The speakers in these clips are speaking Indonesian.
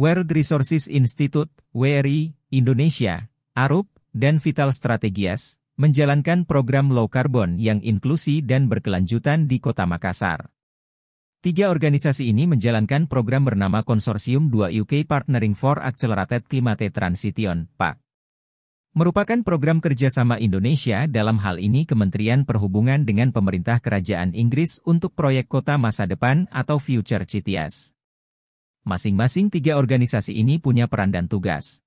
World Resources Institute, WRI, Indonesia, ARUP, dan Vital Strategias, menjalankan program low carbon yang inklusi dan berkelanjutan di kota Makassar. Tiga organisasi ini menjalankan program bernama Konsorsium 2 UK Partnering for Accelerated Climate Transition, PAC. Merupakan program kerjasama Indonesia dalam hal ini Kementerian Perhubungan dengan Pemerintah Kerajaan Inggris untuk proyek Kota Masa Depan atau Future CTS. Masing-masing tiga organisasi ini punya peran dan tugas.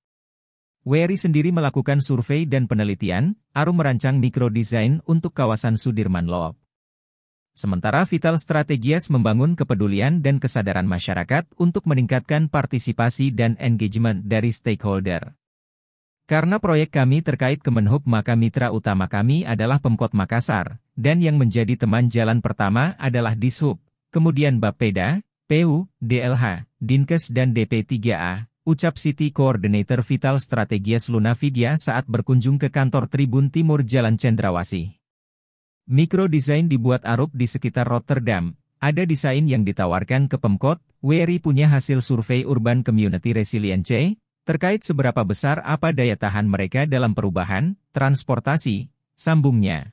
Wery sendiri melakukan survei dan penelitian, Arum merancang mikrodesain untuk kawasan Sudirman Loob. Sementara Vital Strategias membangun kepedulian dan kesadaran masyarakat untuk meningkatkan partisipasi dan engagement dari stakeholder. Karena proyek kami terkait Kemenhub maka mitra utama kami adalah Pemkot Makassar, dan yang menjadi teman jalan pertama adalah Dishub, kemudian Bapeda, PU, DLH, Dinkes dan DP3A, ucap City Coordinator Vital Strategias Lunavidia saat berkunjung ke kantor Tribun Timur Jalan Cendrawasih. Mikrodesain dibuat Arup di sekitar Rotterdam, ada desain yang ditawarkan ke Pemkot, Wery punya hasil survei Urban Community Resilience, terkait seberapa besar apa daya tahan mereka dalam perubahan, transportasi, sambungnya.